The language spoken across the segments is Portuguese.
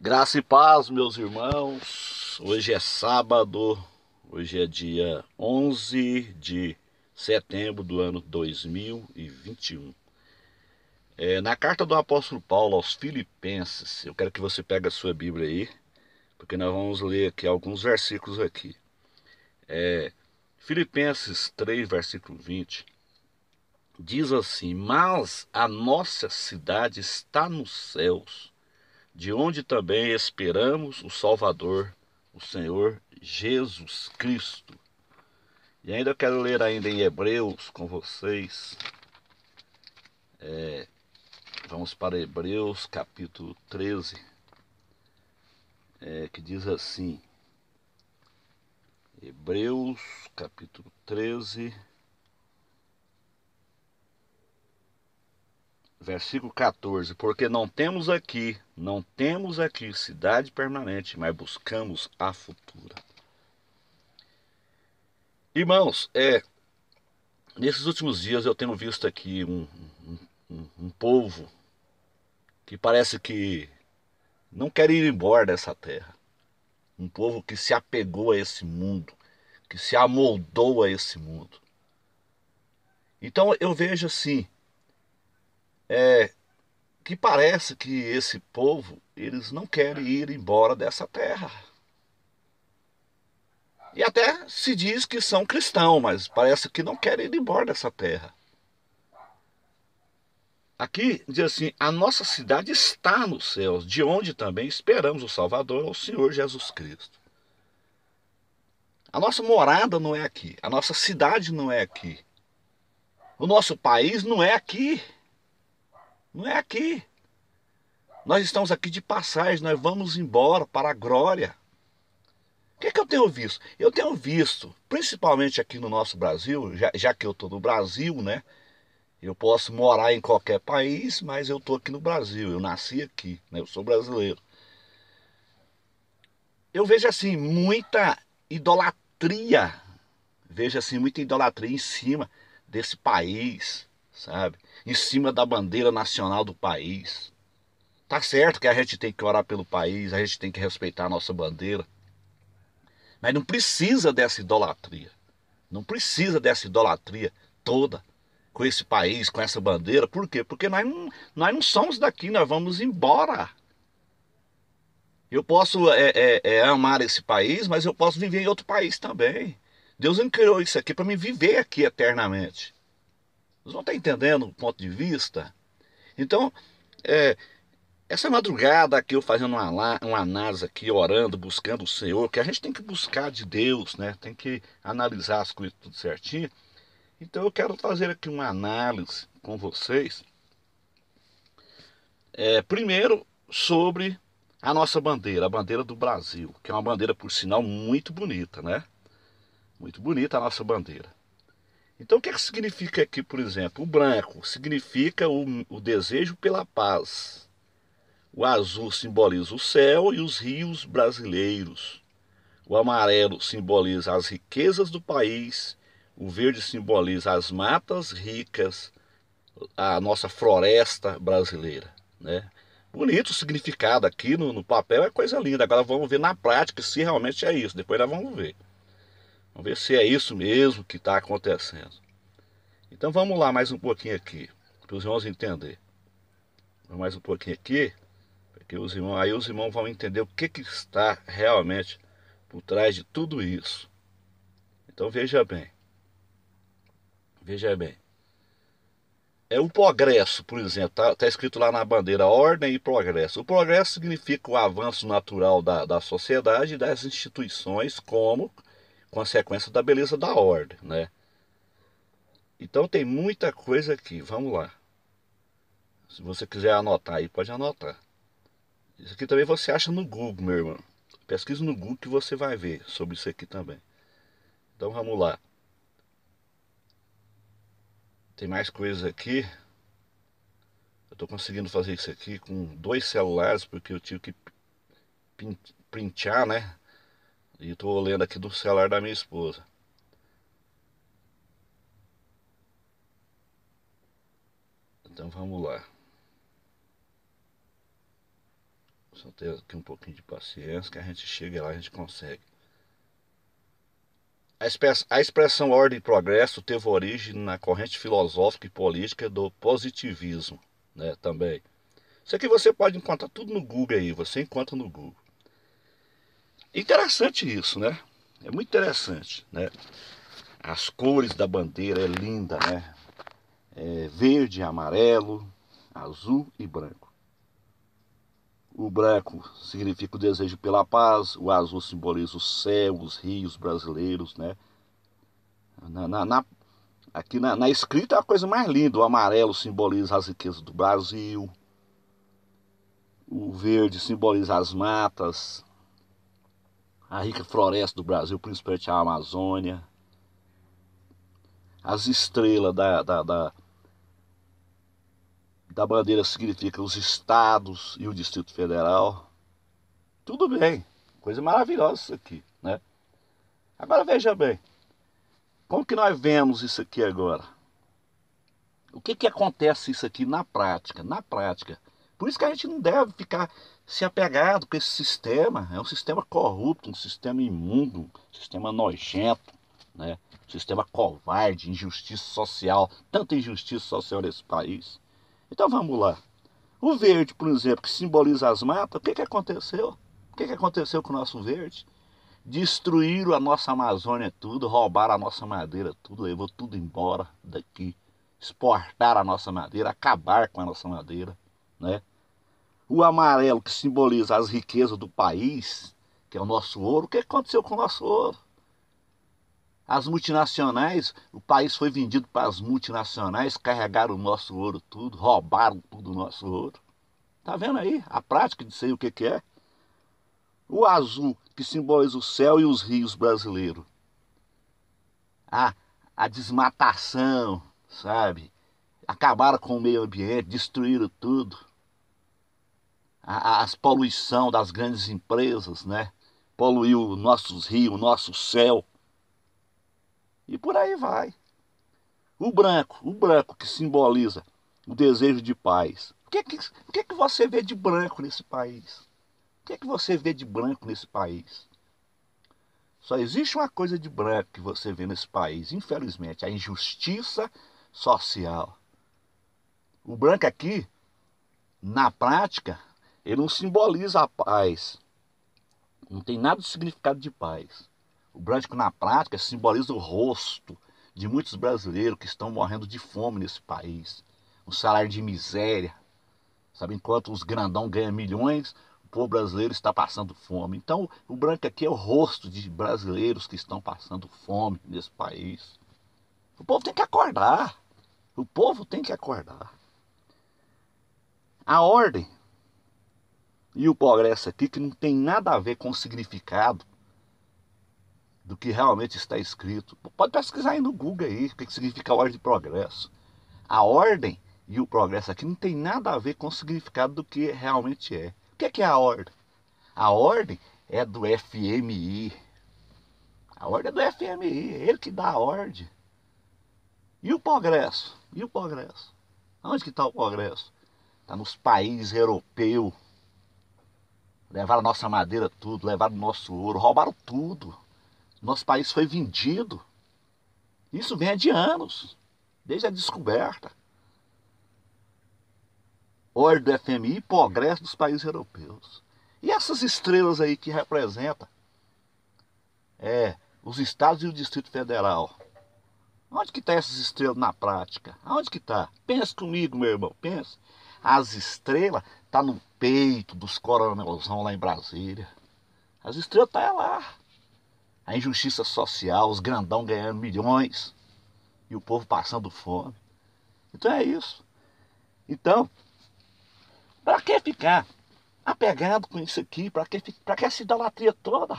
Graça e paz, meus irmãos. Hoje é sábado, hoje é dia 11 de setembro do ano 2021. É, na carta do apóstolo Paulo aos Filipenses, eu quero que você pegue a sua Bíblia aí, porque nós vamos ler aqui alguns versículos aqui. É, Filipenses 3, versículo 20, diz assim: Mas a nossa cidade está nos céus de onde também esperamos o Salvador, o Senhor Jesus Cristo. E ainda quero ler ainda em Hebreus com vocês. É, vamos para Hebreus capítulo 13, é, que diz assim. Hebreus capítulo 13, versículo 14: Porque não temos aqui, não temos aqui cidade permanente, mas buscamos a futura. Irmãos, é, nesses últimos dias eu tenho visto aqui um, um, um povo que parece que não quer ir embora dessa terra. Um povo que se apegou a esse mundo, que se amoldou a esse mundo. Então eu vejo assim, é, que parece que esse povo, eles não querem ir embora dessa terra. E até se diz que são cristãos, mas parece que não querem ir embora dessa terra. Aqui diz assim: a nossa cidade está nos céus, de onde também esperamos o Salvador, o Senhor Jesus Cristo. A nossa morada não é aqui, a nossa cidade não é aqui, o nosso país não é aqui. Não é aqui. Nós estamos aqui de passagem, nós vamos embora para a glória. O que, é que eu tenho visto? Eu tenho visto, principalmente aqui no nosso Brasil, já, já que eu estou no Brasil, né? Eu posso morar em qualquer país, mas eu estou aqui no Brasil, eu nasci aqui, né? eu sou brasileiro. Eu vejo assim, muita idolatria, vejo assim, muita idolatria em cima desse país, sabe? Em cima da bandeira nacional do país. Tá certo que a gente tem que orar pelo país, a gente tem que respeitar a nossa bandeira. Mas não precisa dessa idolatria. Não precisa dessa idolatria toda com esse país, com essa bandeira. Por quê? Porque nós não, nós não somos daqui, nós vamos embora. Eu posso é, é, é, amar esse país, mas eu posso viver em outro país também. Deus não criou isso aqui para me viver aqui eternamente. Vocês não estão entendendo o ponto de vista? Então, é, essa madrugada aqui eu fazendo uma, uma análise aqui, orando, buscando o Senhor, que a gente tem que buscar de Deus, né? Tem que analisar as coisas tudo certinho. Então eu quero fazer aqui uma análise com vocês. É, primeiro sobre a nossa bandeira, a bandeira do Brasil, que é uma bandeira por sinal muito bonita, né? Muito bonita a nossa bandeira. Então, o que, é que significa aqui, por exemplo? O branco significa o, o desejo pela paz. O azul simboliza o céu e os rios brasileiros. O amarelo simboliza as riquezas do país. O verde simboliza as matas ricas, a nossa floresta brasileira. Né? Bonito o significado aqui no, no papel, é coisa linda. Agora vamos ver na prática se realmente é isso. Depois nós vamos ver. Vamos ver se é isso mesmo que está acontecendo. Então vamos lá mais um pouquinho aqui, para os irmãos entenderem. mais um pouquinho aqui, porque os irmãos, aí os irmãos vão entender o que, que está realmente por trás de tudo isso. Então veja bem. Veja bem. É o progresso, por exemplo, está tá escrito lá na bandeira ordem e progresso. O progresso significa o avanço natural da, da sociedade e das instituições, como consequência da beleza da ordem, né? Então tem muita coisa aqui, vamos lá. Se você quiser anotar aí, pode anotar. Isso aqui também você acha no Google, meu irmão. Pesquisa no Google que você vai ver sobre isso aqui também. Então vamos lá. Tem mais coisas aqui. Eu estou conseguindo fazer isso aqui com dois celulares, porque eu tive que printar, né? E tô lendo aqui do celular da minha esposa. Então vamos lá. Só ter aqui um pouquinho de paciência que a gente chega lá, a gente consegue. A expressão ordem e progresso teve origem na corrente filosófica e política do positivismo, né, também. Isso aqui você pode encontrar tudo no Google aí, você encontra no Google. Interessante isso, né? É muito interessante, né? As cores da bandeira é linda, né? É verde, amarelo, azul e branco. O branco significa o desejo pela paz, o azul simboliza o céu, os rios brasileiros, né? Na, na, na aqui na, na, escrita é a coisa mais linda. O amarelo simboliza as riquezas do Brasil, o verde simboliza as matas, a rica floresta do Brasil, principalmente a Amazônia, as estrelas da, da, da, da bandeira significam os estados e o Distrito Federal. Tudo bem, coisa maravilhosa isso aqui, né? Agora veja bem, como que nós vemos isso aqui agora? O que que acontece isso aqui na prática? Na prática, por isso que a gente não deve ficar se apegado com esse sistema. É um sistema corrupto, um sistema imundo, um sistema nojento, né? um sistema covarde, injustiça social, tanta injustiça social nesse país. Então vamos lá. O verde, por exemplo, que simboliza as matas, o que, que aconteceu? O que, que aconteceu com o nosso verde? Destruíram a nossa Amazônia tudo, roubaram a nossa madeira tudo, levou tudo embora daqui. Exportaram a nossa madeira, acabar com a nossa madeira, né? O amarelo, que simboliza as riquezas do país, que é o nosso ouro, o que aconteceu com o nosso ouro? As multinacionais, o país foi vendido para as multinacionais, carregaram o nosso ouro tudo, roubaram tudo o nosso ouro. Tá vendo aí a prática de sei o que, que é? O azul, que simboliza o céu e os rios brasileiros. A, a desmatação, sabe? Acabaram com o meio ambiente, destruíram tudo a, as poluição das grandes empresas, né? Poluiu nossos rios, nosso céu. E por aí vai. O branco, o branco que simboliza o desejo de paz. O que, que, o que, é que você vê de branco nesse país? O que é que você vê de branco nesse país? Só existe uma coisa de branco que você vê nesse país, infelizmente, a injustiça social. O branco aqui, na prática, ele não simboliza a paz. Não tem nada de significado de paz. O branco na prática simboliza o rosto de muitos brasileiros que estão morrendo de fome nesse país. Um salário de miséria. Sabe, enquanto os grandão ganham milhões, o povo brasileiro está passando fome. Então, o branco aqui é o rosto de brasileiros que estão passando fome nesse país. O povo tem que acordar. O povo tem que acordar. A ordem e o progresso aqui que não tem nada a ver com o significado do que realmente está escrito. Pode pesquisar aí no Google aí o que significa a ordem de progresso. A ordem e o progresso aqui não tem nada a ver com o significado do que realmente é. O que é, que é a ordem? A ordem é do FMI. A ordem é do FMI, é ele que dá a ordem. E o progresso? E o progresso? Onde que está o progresso? Está nos países europeus Levaram nossa madeira tudo, levaram nosso ouro, roubaram tudo. Nosso país foi vendido. Isso vem de anos, desde a descoberta. Ordem do FMI e progresso dos países europeus. E essas estrelas aí que representa é, os estados e o Distrito Federal. Onde que está essas estrelas na prática? Onde que está? Pensa comigo, meu irmão, pensa. As estrelas tá no peito dos coronelzão lá em Brasília. As estrelas tá lá. A injustiça social, os grandão ganhando milhões e o povo passando fome. Então é isso. Então, para que ficar apegado com isso aqui? Para que, pra que essa idolatria toda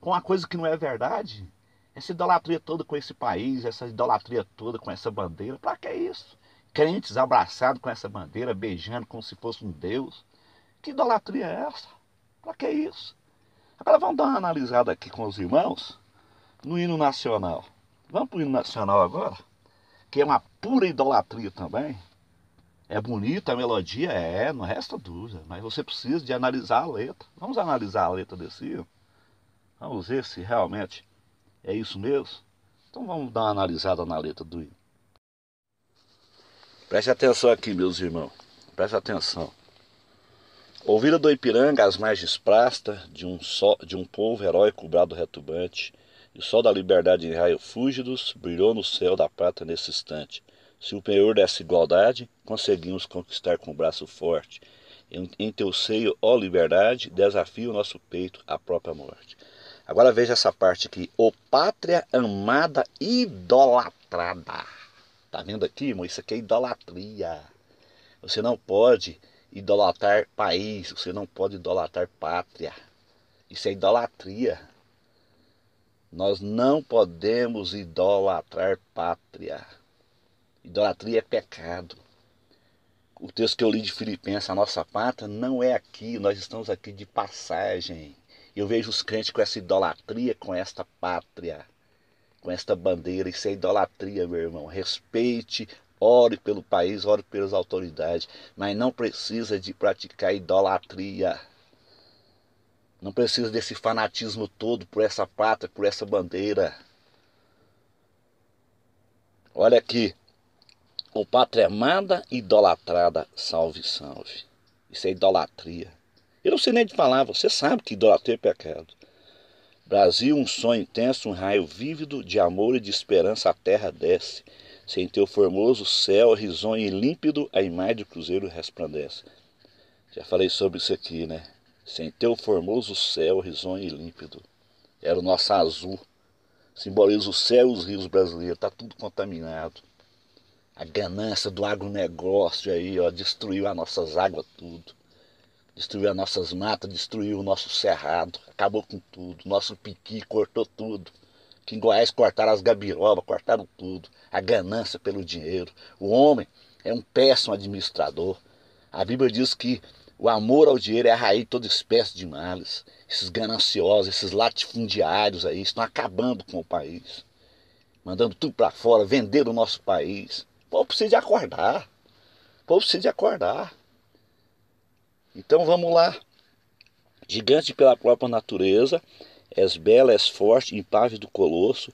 com uma coisa que não é verdade? Essa idolatria toda com esse país, essa idolatria toda com essa bandeira, para que isso? crentes abraçados com essa bandeira, beijando como se fosse um Deus. Que idolatria é essa? Para que isso? Agora vamos dar uma analisada aqui com os irmãos no hino nacional. Vamos para o hino nacional agora, que é uma pura idolatria também. É bonita a melodia, é, não resta dúvida, mas você precisa de analisar a letra. Vamos analisar a letra desse hino? Vamos ver se realmente é isso mesmo? Então vamos dar uma analisada na letra do hino. Preste atenção aqui, meus irmãos. Preste atenção. Ouvira do Ipiranga as margens prasta de um, só, de um povo heróico brado retumbante, e o sol da liberdade em raio fúlgidos brilhou no céu da prata nesse instante. Se o Superior dessa igualdade, conseguimos conquistar com o braço forte. Em, em teu seio, ó liberdade, desafia o nosso peito à própria morte. Agora veja essa parte aqui. Ô pátria amada idolatrada. Tá vendo aqui, irmão? Isso aqui é idolatria. Você não pode idolatrar país, você não pode idolatrar pátria. Isso é idolatria. Nós não podemos idolatrar pátria. Idolatria é pecado. O texto que eu li de Filipenses, a nossa pátria, não é aqui, nós estamos aqui de passagem. Eu vejo os crentes com essa idolatria, com esta pátria com esta bandeira. Isso é idolatria, meu irmão. Respeite, ore pelo país, ore pelas autoridades, mas não precisa de praticar idolatria. Não precisa desse fanatismo todo por essa pátria, por essa bandeira. Olha aqui. O pátria amada, idolatrada, salve, salve. Isso é idolatria. Eu não sei nem de falar, você sabe que idolatria é pecado. Brasil, um sonho intenso, um raio vívido de amor e de esperança a terra desce. Sem teu formoso céu, risonho e límpido, a imagem do cruzeiro resplandece. Já falei sobre isso aqui, né? Sem teu formoso céu, risonho e límpido. Era o nosso azul. Simboliza o céu e os rios brasileiros. Está tudo contaminado. A ganância do agronegócio aí, ó, destruiu as nossas águas, tudo destruiu as nossas matas, destruiu o nosso cerrado, acabou com tudo, nosso piqui cortou tudo. Que em Goiás cortaram as gabirobas, cortaram tudo, a ganância pelo dinheiro. O homem é um péssimo administrador. A Bíblia diz que o amor ao dinheiro é a raiz de toda espécie de males. Esses gananciosos, esses latifundiários aí estão acabando com o país, mandando tudo para fora, vendendo o nosso país. O povo precisa de acordar. O povo precisa de acordar. Então vamos lá. Gigante pela própria natureza, és bela, és forte, impávido do colosso,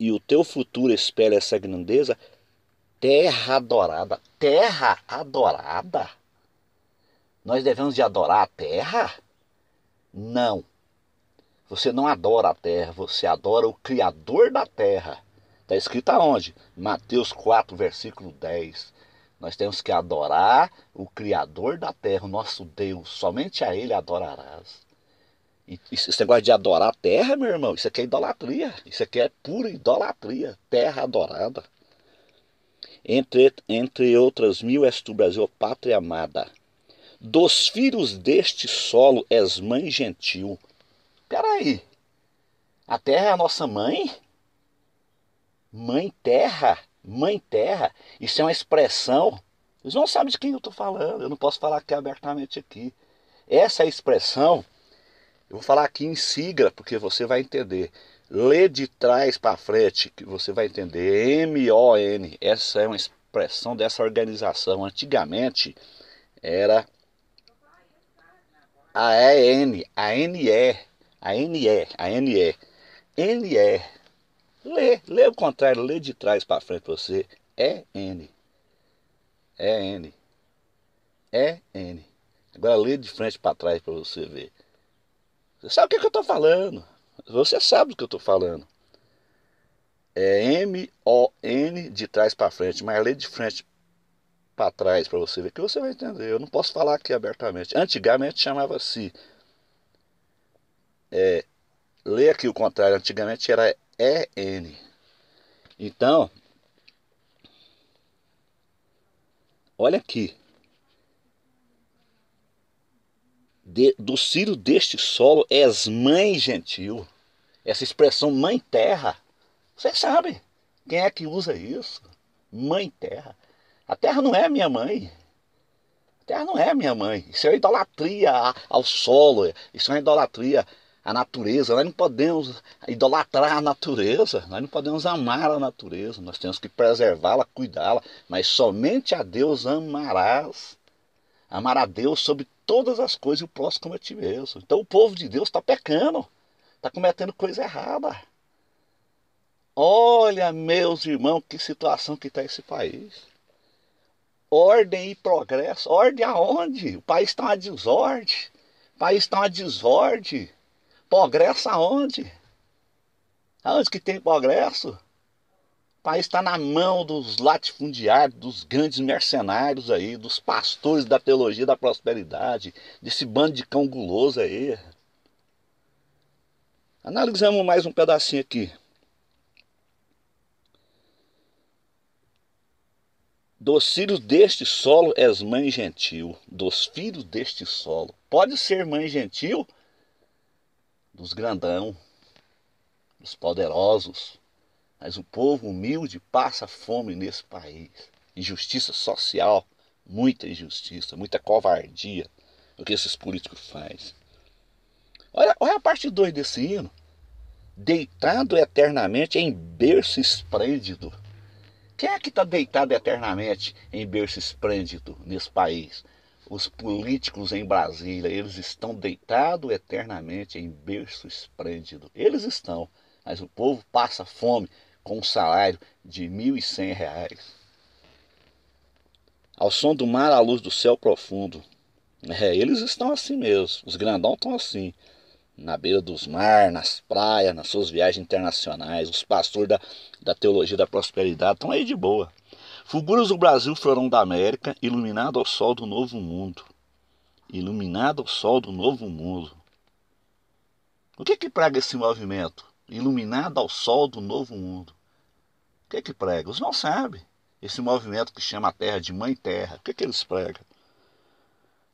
e o teu futuro espelha essa grandeza. Terra adorada, terra adorada. Nós devemos de adorar a terra? Não. Você não adora a terra, você adora o Criador da terra. Está escrito aonde? Mateus 4, versículo 10. Nós temos que adorar o Criador da terra, o nosso Deus. Somente a Ele adorarás. E esse negócio de adorar a terra, meu irmão, isso aqui é idolatria. Isso aqui é pura idolatria. Terra adorada. Entre, entre outras mil és tu, Brasil, pátria amada. Dos filhos deste solo és mãe gentil. Peraí. A terra é a nossa mãe? Mãe terra? Mãe Terra, isso é uma expressão. Eles não sabem de quem eu estou falando, eu não posso falar aqui abertamente aqui. Essa é expressão, eu vou falar aqui em sigla, porque você vai entender. Lê de trás para frente, que você vai entender. M-O-N, essa é uma expressão dessa organização. Antigamente era a N a E a E a N E Lê, lê o contrário, lê de trás para frente para você. É N. É N. É N. Agora lê de frente para trás para você ver. Você sabe o que, é que eu estou falando. Você sabe do que eu estou falando. É M-O-N de trás para frente, mas lê de frente para trás para você ver que você vai entender. Eu não posso falar aqui abertamente. Antigamente chamava-se. É, lê aqui o contrário. Antigamente era é N. Então, olha aqui. De, do ciro deste solo és mãe gentil. Essa expressão mãe terra. Você sabe quem é que usa isso? Mãe terra. A terra não é minha mãe. A terra não é minha mãe. Isso é idolatria ao solo. Isso é idolatria a natureza, nós não podemos idolatrar a natureza, nós não podemos amar a natureza, nós temos que preservá-la, cuidá-la, mas somente a Deus amarás. Amar a Deus sobre todas as coisas e o próximo como a ti mesmo. Então o povo de Deus está pecando, está cometendo coisa errada. Olha, meus irmãos, que situação que está esse país. Ordem e progresso. Ordem aonde? O país está uma desordem. O país está uma desordem Progresso aonde? Aonde que tem progresso? O país está na mão dos latifundiários, dos grandes mercenários aí, dos pastores da teologia da prosperidade, desse bando de cão guloso aí. Analisamos mais um pedacinho aqui. Dos filhos deste solo és mãe gentil, dos filhos deste solo. Pode ser mãe gentil dos grandão, dos poderosos. Mas o povo humilde passa fome nesse país. Injustiça social, muita injustiça, muita covardia o que esses políticos fazem. Olha, olha a parte 2 desse hino. Deitado eternamente em berço esplêndido. Quem é que está deitado eternamente em berço esplêndido nesse país? os políticos em Brasília, eles estão deitados eternamente em berço esplêndido. Eles estão, mas o povo passa fome com um salário de R$ reais Ao som do mar, à luz do céu profundo. É, eles estão assim mesmo, os grandão estão assim. Na beira dos mar, nas praias, nas suas viagens internacionais, os pastores da, da teologia da prosperidade estão aí de boa. Fulguras do Brasil, florão da América, iluminado ao sol do novo mundo. Iluminado ao sol do novo mundo. O que é que prega esse movimento? Iluminado ao sol do novo mundo. O que é que prega? Os não sabem. Esse movimento que chama a terra de mãe terra. O que é que eles pregam?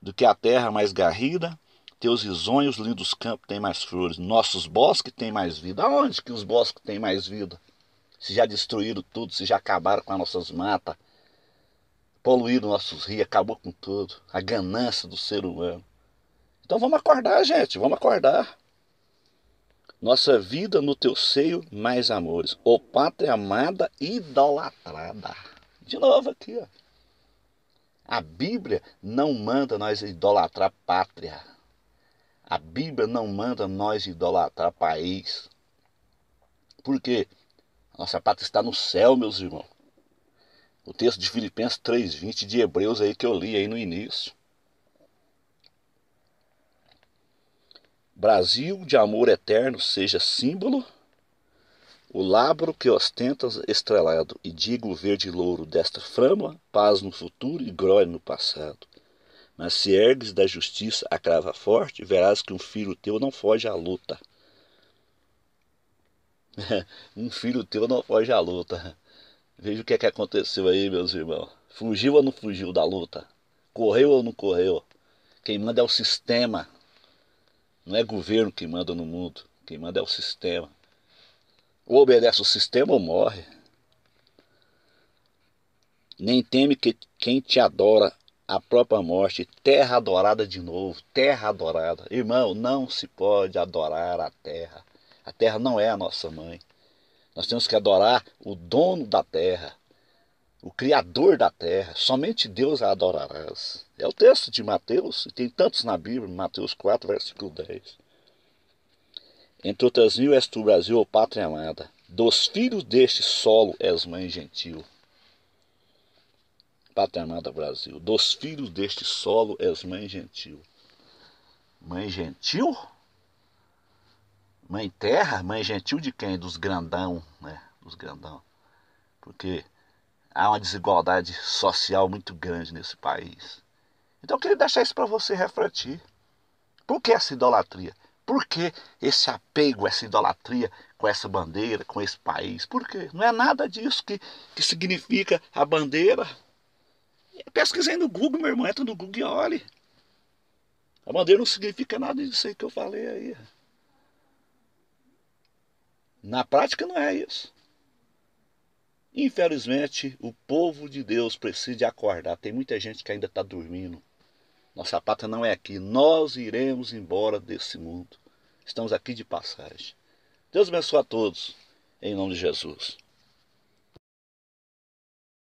Do que a terra é mais garrida, teus risonhos lindos campos têm mais flores, nossos bosques têm mais vida. Aonde que os bosques têm mais vida? se já destruíram tudo, se já acabaram com as nossas matas, poluíram nossos rios, acabou com tudo, a ganância do ser humano. Então vamos acordar, gente, vamos acordar. Nossa vida no teu seio, mais amores. Ô pátria amada idolatrada. De novo aqui, ó. A Bíblia não manda nós idolatrar pátria. A Bíblia não manda nós idolatrar país. Por quê? A nossa pátria está no céu, meus irmãos. O texto de Filipenses 3:20 de Hebreus aí que eu li aí no início. Brasil de amor eterno seja símbolo, o labro que ostentas estrelado e digo verde louro desta frama, paz no futuro e glória no passado. Mas se ergues da justiça a crava forte, verás que um filho teu não foge à luta. um filho teu não foge à luta. Veja o que é que aconteceu aí, meus irmãos. Fugiu ou não fugiu da luta? Correu ou não correu? Quem manda é o sistema. Não é governo que manda no mundo. Quem manda é o sistema. Ou obedece o sistema ou morre. Nem teme que quem te adora a própria morte, terra adorada de novo, terra adorada. Irmão, não se pode adorar a terra. A terra não é a nossa mãe. Nós temos que adorar o dono da terra, o Criador da terra. Somente Deus a adorarás. É o texto de Mateus, e tem tantos na Bíblia, Mateus 4, versículo 10. Entre outras mil és tu, Brasil, ó pátria amada. Dos filhos deste solo és mãe gentil. Pátria amada Brasil, dos filhos deste solo és mãe gentil. Mãe gentil? Mãe terra, mãe gentil de quem? Dos grandão, né? Dos grandão. Porque há uma desigualdade social muito grande nesse país. Então eu queria deixar isso para você refletir. Por que essa idolatria? Por que esse apego, essa idolatria com essa bandeira, com esse país? Por quê? Não é nada disso que, que significa a bandeira. Pesquisei no Google, meu irmão, entra no Google e olhe. A bandeira não significa nada disso aí que eu falei aí. Na prática, não é isso. Infelizmente, o povo de Deus precisa acordar. Tem muita gente que ainda está dormindo. Nossa pátria não é aqui. Nós iremos embora desse mundo. Estamos aqui de passagem. Deus abençoe a todos. Em nome de Jesus.